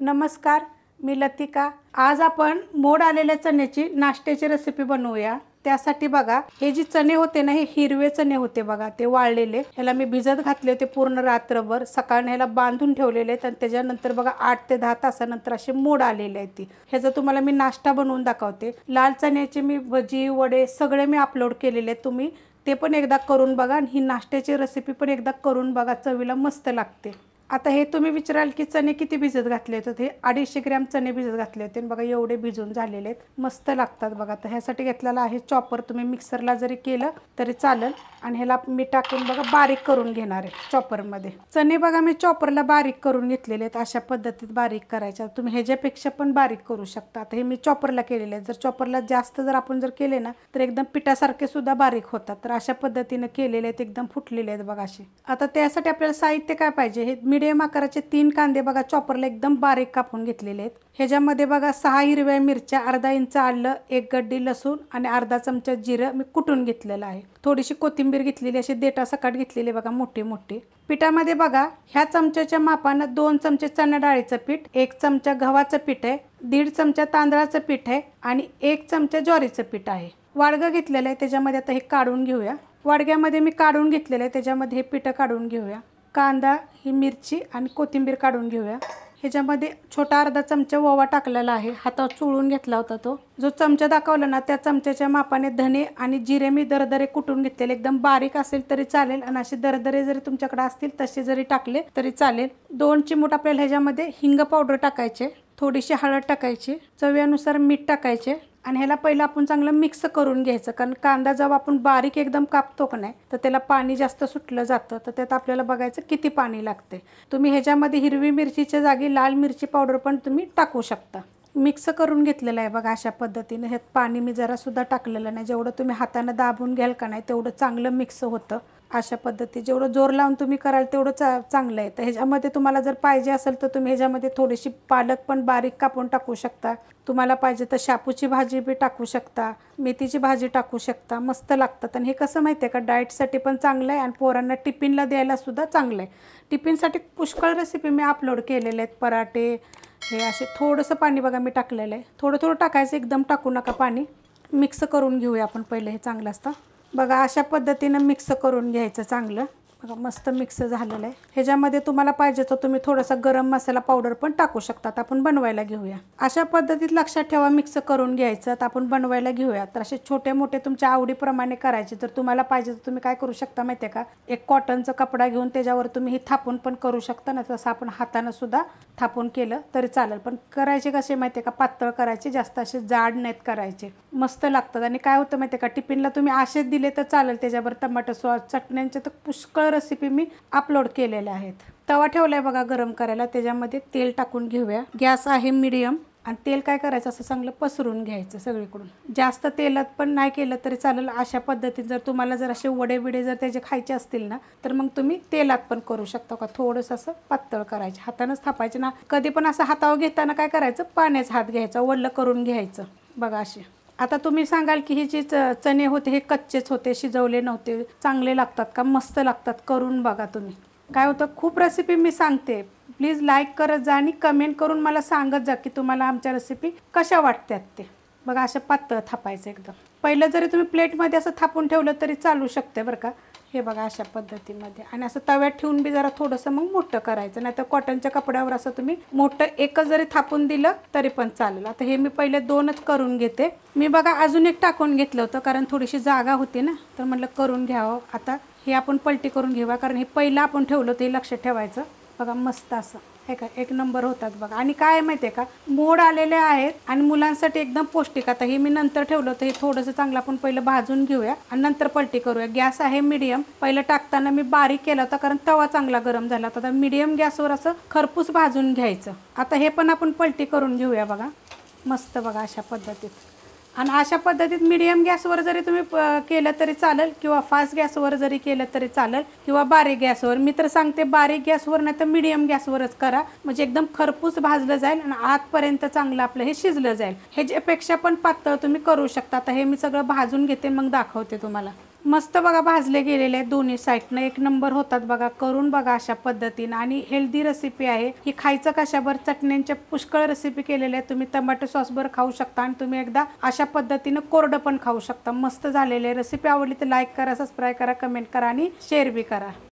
नमस्कार मी लतिका आज आपण मोड आलेल्या चण्याची नाश्त्याची रेसिपी बनवूया त्यासाठी बघा हे जी चणे होते ना हे हिरवे चणे होते बघा ते वाळलेले ह्याला मी भिजत घातले होते पूर्ण रात्रभर सकाळने ह्याला बांधून ठेवलेले आहेत आणि त्याच्यानंतर बघा आठ ते दहा तासानंतर असे मोड आलेले आहेत ती ह्याचा तुम्हाला मी नाश्ता बनवून दाखवते लाल चण्याचे मी भजी वडे सगळे मी अपलोड केलेले आहेत तुम्ही ते पण एकदा करून बघा आणि ही नाश्त्याची रेसिपी पण एकदा करून बघा चवीला मस्त लागते आता हे तुम्ही विचाराल की चणे किती भिजत घातले होते हे अडीचशे ग्रॅम चणे भिजत घातले होते बघा एवढे भिजून झालेले आहेत मस्त लागतात बघा तर ह्यासाठी घेतलेला आहे चॉपर तुम्ही मिक्सरला जरी केलं तरी चालेल आणि ह्याला मी टाकून बघा बारीक करून घेणार आहे चॉपरमध्ये चणे बघा मी चॉपरला बारीक करून घेतलेले आहेत अशा पद्धतीत बारीक करायच्या तुम्ही ह्याच्यापेक्षा पण बारीक करू शकता आता हे मी चॉपरला केलेले आहेत जर चॉपरला जास्त जर आपण जर केले ना तर एकदम पिठासारखे सुद्धा बारीक होतात तर अशा पद्धतीने केलेले आहेत एकदम फुटलेले आहेत बघा असे आता त्यासाठी आपल्याला साहित्य काय पाहिजे हे मिडियम आकाराचे तीन कांदे बघा चॉपरला एकदम बारीक कापून घेतलेले आहेत ह्याच्यामध्ये बघा सहा हिरव्या मिरच्या अर्धा इंच आलं एक गड्डी लसूण आणि अर्धा चमचा जिरं मी कुटून घेतलेलं आहे थोडीशी कोथिंबीर घेतलेली अशी देटा सकाट घेतलेली बघा मोठी मोठी पिठामध्ये बघा ह्या चमच्याच्या मापानं दोन चमचे चणा डाळीचं पीठ एक चमचा गव्हाचं पीठ आहे दीड चमचा तांदळाचं पीठ आहे आणि एक चमचा ज्वारीचं पीठ आहे वाडगं घेतलेलं आहे त्याच्यामध्ये आता हे काढून घेऊया वाडग्यामध्ये मी काढून घेतलेलं आहे त्याच्यामध्ये हे पिठं काढून घेऊया कांदा ही मिरची आणि कोथिंबीर काढून घेऊया ह्याच्यामध्ये छोटा अर्धा चमचा ओवा टाकलेला आहे हातावर चोळून घेतला होता तो जो चमचा दाखवला ना त्या चमच्याच्या मापाने धने आणि जिरे मी दरदरे कुटून घेतलेले एकदम बारीक असेल तरी चालेल आणि असे दरदरे जरी तुमच्याकडे असतील तसे जरी टाकले तरी चालेल दोन चिमूट आपल्याला ह्याच्यामध्ये हिंग पावडर टाकायचे थोडीशी हळद टाकायची चवीनुसार मीठ टाकायचे आणि ह्याला पहिलं आपण चांगलं मिक्स करून घ्यायचं कारण कांदा जेव्हा आपण बारीक एकदम कापतो का नाही तर त्याला पाणी जास्त सुटलं जातं तर त्यात आपल्याला बघायचं किती पाणी लागते तुम्ही ह्याच्यामध्ये हिरवी मिरचीच्या जागी लाल मिरची पावडर पण तुम्ही टाकू शकता मिक्स करून घेतलेलं आहे बघा अशा पद्धतीने ह्यात पाणी मी जरासुद्धा टाकलेलं नाही जेवढं तुम्ही हातानं दाबून घ्याल का नाही तेवढं चांगलं मिक्स होतं अशा पद्धती जेवढं जोर लावून तुम्ही कराल तेवढं चा चांगलं आहे तर ह्याच्यामध्ये तुम्हाला जर पाहिजे असेल तर तुम्ही ह्याच्यामध्ये थोडीशी पालक पण बारीक कापून टाकू शकता तुम्हाला पाहिजे तर शापूची भाजी बी टाकू शकता मेथीची भाजी टाकू शकता मस्त लागतात आणि हे कसं माहिती आहे का डाएटसाठी पण चांगलं आहे आणि पोरांना टिफिनला द्यायलासुद्धा चांगलं आहे टिफिनसाठी पुष्कळ रेसिपी मी अपलोड केलेल्या आहेत पराठे हे असे थोडंसं पाणी बघा मी टाकलेलं आहे थोडं थोडं टाकायचं एकदम टाकू नका पाणी मिक्स करून घेऊया आपण पहिले हे चांगलं असतं बघा अशा पद्धतीनं मिक्स करून घ्यायचं चांगलं बघा मस्त मिक्स झालेलं आहे ह्याच्यामध्ये तुम्हाला पाहिजे तर तुम्ही थोडासा गरम मसाला पावडर पण टाकू शकतात आपण बनवायला घेऊया अशा पद्धतीत लक्षात ठेवा मिक्स करून घ्यायचं तर आपण बनवायला घेऊया तर असे छोटे मोठे तुमच्या आवडीप्रमाणे करायचे जर तुम्हाला पाहिजे तर तुम्ही काय करू शकता माहितीये का एक कॉटनचा कपडा घेऊन त्याच्यावर तुम्ही हे थापून पण करू शकता ना तसं आपण हातानं सुद्धा थापून केलं तरी चालेल पण करायचे कसे माहिती का पातळ करायचे जास्त असे जाड नाहीत करायचे मस्त लागतात आणि काय होतं माहिती का टिफिनला तुम्ही आशेच दिले तर चालेल त्याच्यावर टमाटो सॉस चटण्यांचे तर पुष्कळ रेसिपी मी अपलोड केलेल्या आहेत तवा ठेवलाय बघा गरम करायला त्याच्यामध्ये तेल टाकून घेऊया गॅस आहे मिडियम आणि तेल काय करायचं असं चांगलं पसरून घ्यायचं सगळीकडून जास्त तेलात पण नाही केलं तरी चालेल अशा पद्धतीने जर तुम्हाला जर असे वडे बिडे जर त्याचे खायचे असतील ना तर मग तुम्ही तेलात पण करू शकता का थोडंसं असं पातळ करायचं हातानंच थापायचे ना कधी पण असं हातावर घेताना काय करायचं पाण्याचा हात घ्यायचा वल्लं करून घ्यायचं बघा असे आता तुम्ही सांगाल की ही जी चणे होते हे कच्चेच होते शिजवले नव्हते चांगले लागतात का मस्त लागतात करून बघा तुम्ही काय होतं खूप रेसिपी मी सांगते प्लीज लाईक करत जा आणि कमेंट करून मला सांगत जा की तुम्हाला आमच्या रेसिपी कशा वाटतात ते बघा असं पातळ थापायचं एकदम पहिलं जरी तुम्ही प्लेटमध्ये असं थापून ठेवलं तरी चालू शकते बरं का हे बघा अशा पद्धतीमध्ये आणि असं तव्यात ठेवून बी जरा थोडंसं मग मोठं करायचं नाहीतर कॉटनच्या कपड्यावर असं तुम्ही मोठं एकच जरी थापून दिलं तरी पण चालेल आता हे मी पहिले दोनच करून घेते मी बघा अजून एक टाकून घेतलं होतं कारण थोडीशी जागा होती ना तर म्हटलं करून घ्यावं आता हे आपण पलटी करून घेऊया कारण हे पहिलं आपण ठेवलं ते लक्षात ठेवायचं बघा मस्त असं आहे का एक नंबर होतात बघा आणि काय माहिती आहे का मोड आलेले आहेत आणि मुलांसाठी एकदम पौष्टिक आता हे मी नंतर ठेवलं तर हे थोडंसं चांगलं आपण पहिलं भाजून घेऊया आणि नंतर पलटी करूया गॅस आहे मीडियम पहिलं टाकताना मी बारीक केला होता कारण तवा चांगला गरम झाला होता मीडियम गॅसवर असं खरपूस भाजून घ्यायचं आता हे पण आपण पलटी करून घेऊया बघा मस्त बघा अशा पद्धतीत आणि अशा पद्धतीत मिडियम गॅसवर जरी तुम्ही केलं तरी चालेल किंवा फास्ट गॅसवर जरी केलं तरी चालेल किंवा बारीक गॅसवर मी तर सांगते बारीक गॅसवर नाही तर मीडियम गॅसवरच करा म्हणजे एकदम खरपूस भाजलं जाईल आणि आतपर्यंत चांगलं आपलं हे शिजलं जाईल हे जेपेक्षा पण पातळ तुम्ही करू शकता आता हे मी सगळं भाजून घेते मग दाखवते तुम्हाला मस्त बघा भाजले गेलेले आहेत दोन्ही साईडनं एक नंबर होतात बघा करून बघा अशा पद्धतीनं आणि हेल्दी रेसिपी आहे ही खायचं कशावर चटण्यांच्या पुष्कळ रेसिपी केलेल्या आहेत तुम्ही टमाटो सॉसवर खाऊ शकता आणि तुम्ही एकदा अशा पद्धतीनं कोरडं पण खाऊ शकता मस्त झालेले रेसिपी आवडली तर लाईक करा सबस्क्राईब करा कमेंट करा आणि शेअर बी करा